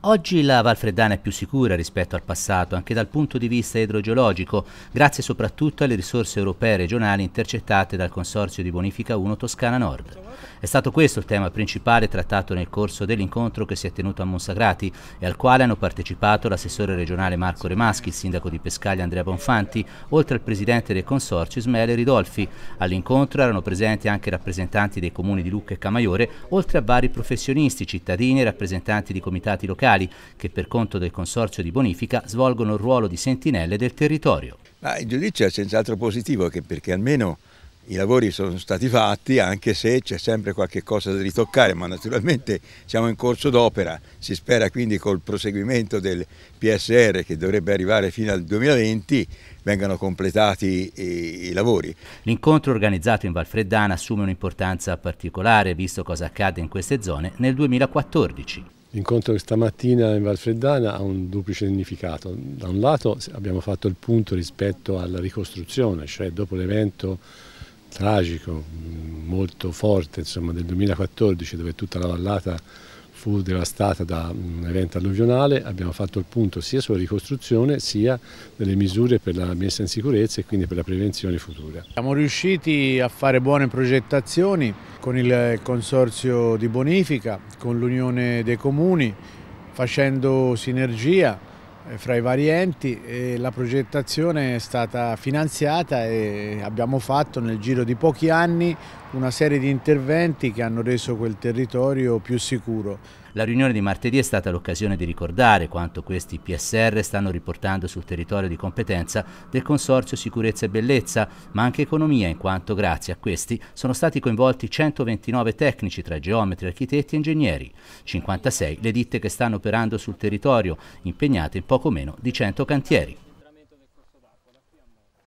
Oggi la Valfreddana è più sicura rispetto al passato, anche dal punto di vista idrogeologico, grazie soprattutto alle risorse europee e regionali intercettate dal Consorzio di Bonifica 1 Toscana Nord. È stato questo il tema principale trattato nel corso dell'incontro che si è tenuto a Monsagrati e al quale hanno partecipato l'assessore regionale Marco Remaschi, il sindaco di Pescaglia Andrea Bonfanti, oltre al presidente del Consorzio Ismaele Ridolfi. All'incontro erano presenti anche rappresentanti dei comuni di Lucca e Camaiore, oltre a vari professionisti, cittadini e rappresentanti di comitati locali locali, che per conto del Consorzio di Bonifica svolgono il ruolo di sentinelle del territorio. Ma il giudizio è senz'altro positivo perché almeno i lavori sono stati fatti anche se c'è sempre qualche cosa da ritoccare, ma naturalmente siamo in corso d'opera, si spera quindi col proseguimento del PSR che dovrebbe arrivare fino al 2020 vengano completati i lavori. L'incontro organizzato in Valfreddana assume un'importanza particolare visto cosa accade in queste zone nel 2014. L'incontro di stamattina in Valfreddana ha un duplice significato. Da un lato abbiamo fatto il punto rispetto alla ricostruzione, cioè dopo l'evento tragico, mm, molto forte insomma, del 2014 dove tutta la vallata fu devastata da mm, un evento alluvionale, abbiamo fatto il punto sia sulla ricostruzione sia delle misure per la messa in sicurezza e quindi per la prevenzione futura. Siamo riusciti a fare buone progettazioni con il Consorzio di Bonifica, con l'Unione dei Comuni, facendo sinergia eh, fra i vari enti la progettazione è stata finanziata e abbiamo fatto nel giro di pochi anni una serie di interventi che hanno reso quel territorio più sicuro. La riunione di martedì è stata l'occasione di ricordare quanto questi PSR stanno riportando sul territorio di competenza del Consorzio Sicurezza e Bellezza, ma anche Economia, in quanto grazie a questi sono stati coinvolti 129 tecnici tra geometri, architetti e ingegneri, 56 le ditte che stanno operando sul territorio, impegnate in poco meno di 100 cantieri.